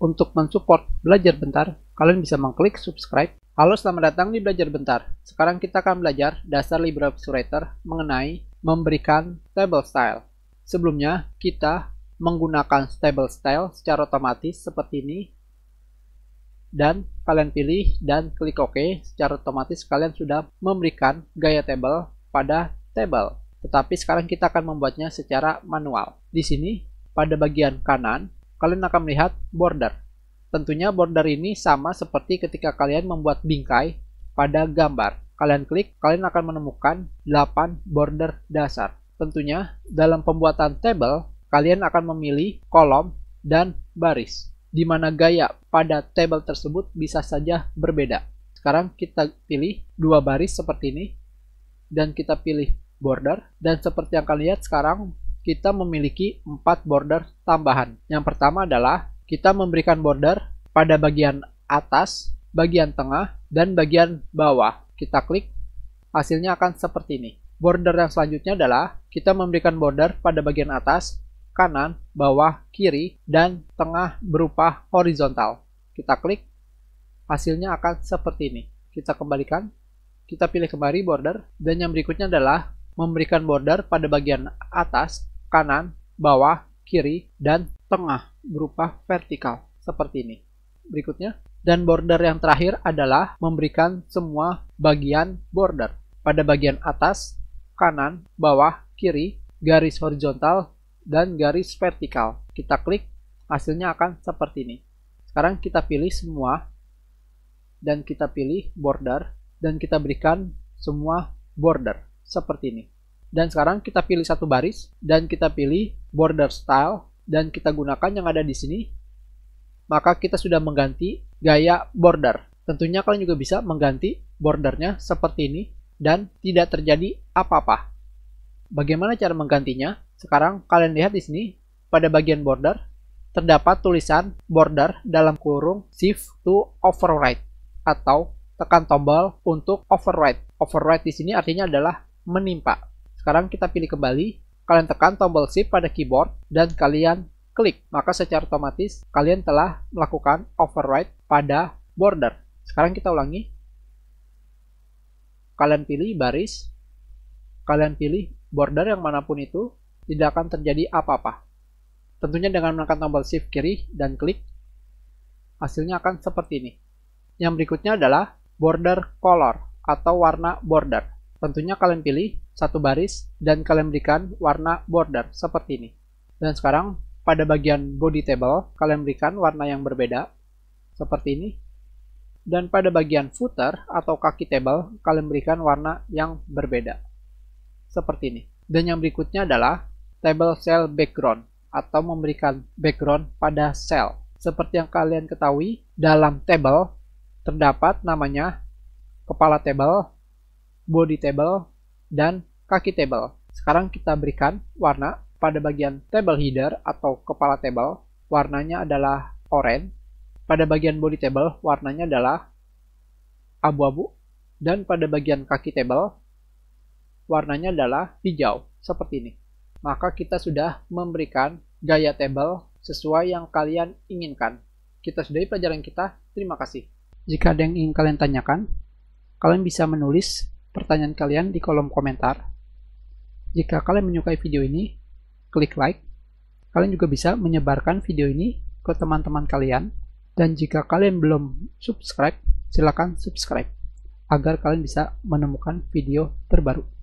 Untuk mensupport belajar bentar, kalian bisa mengklik subscribe. Halo, selamat datang di Belajar Bentar. Sekarang kita akan belajar dasar LibreOffice Writer mengenai memberikan table style. Sebelumnya, kita menggunakan table style secara otomatis seperti ini. Dan kalian pilih dan klik OK, secara otomatis kalian sudah memberikan gaya table pada table. Tetapi sekarang kita akan membuatnya secara manual. Di sini, pada bagian kanan, kalian akan melihat border. Tentunya border ini sama seperti ketika kalian membuat bingkai pada gambar. Kalian klik, kalian akan menemukan 8 border dasar. Tentunya dalam pembuatan table, kalian akan memilih kolom dan baris, di mana gaya pada table tersebut bisa saja berbeda. Sekarang kita pilih dua baris seperti ini, dan kita pilih border, dan seperti yang kalian lihat sekarang kita memiliki empat border tambahan. Yang pertama adalah kita memberikan border pada bagian atas, bagian tengah, dan bagian bawah. Kita klik, hasilnya akan seperti ini. Border yang selanjutnya adalah kita memberikan border pada bagian atas, kanan, bawah, kiri, dan tengah berupa horizontal. Kita klik, hasilnya akan seperti ini. Kita kembalikan, kita pilih kembali border, dan yang berikutnya adalah memberikan border pada bagian atas, kanan, bawah, kiri, dan tengah berupa vertikal seperti ini. Berikutnya, dan border yang terakhir adalah memberikan semua bagian border. Pada bagian atas, kanan, bawah, kiri, garis horizontal, dan garis vertikal. Kita klik, hasilnya akan seperti ini. Sekarang kita pilih semua, dan kita pilih border, dan kita berikan semua border, seperti ini dan sekarang kita pilih satu baris dan kita pilih border style dan kita gunakan yang ada di sini maka kita sudah mengganti gaya border tentunya kalian juga bisa mengganti bordernya seperti ini dan tidak terjadi apa-apa bagaimana cara menggantinya sekarang kalian lihat di sini pada bagian border terdapat tulisan border dalam kurung shift to override atau tekan tombol untuk override override di sini artinya adalah menimpa sekarang kita pilih kembali, kalian tekan tombol shift pada keyboard dan kalian klik. Maka secara otomatis kalian telah melakukan override pada border. Sekarang kita ulangi. Kalian pilih baris, kalian pilih border yang manapun itu, tidak akan terjadi apa-apa. Tentunya dengan menekan tombol shift kiri dan klik, hasilnya akan seperti ini. Yang berikutnya adalah border color atau warna border. Tentunya kalian pilih satu baris dan kalian berikan warna border seperti ini. Dan sekarang pada bagian body table kalian berikan warna yang berbeda seperti ini. Dan pada bagian footer atau kaki table kalian berikan warna yang berbeda seperti ini. Dan yang berikutnya adalah table cell background atau memberikan background pada cell. Seperti yang kalian ketahui, dalam table terdapat namanya kepala table, body table, dan kaki table. Sekarang kita berikan warna pada bagian table header atau kepala table, warnanya adalah orange. Pada bagian body table, warnanya adalah abu-abu. Dan pada bagian kaki table, warnanya adalah hijau, seperti ini. Maka kita sudah memberikan gaya table sesuai yang kalian inginkan. Kita sudahi pelajaran kita, terima kasih. Jika ada yang ingin kalian tanyakan, kalian bisa menulis pertanyaan kalian di kolom komentar. Jika kalian menyukai video ini, klik like. Kalian juga bisa menyebarkan video ini ke teman-teman kalian. Dan jika kalian belum subscribe, silakan subscribe agar kalian bisa menemukan video terbaru.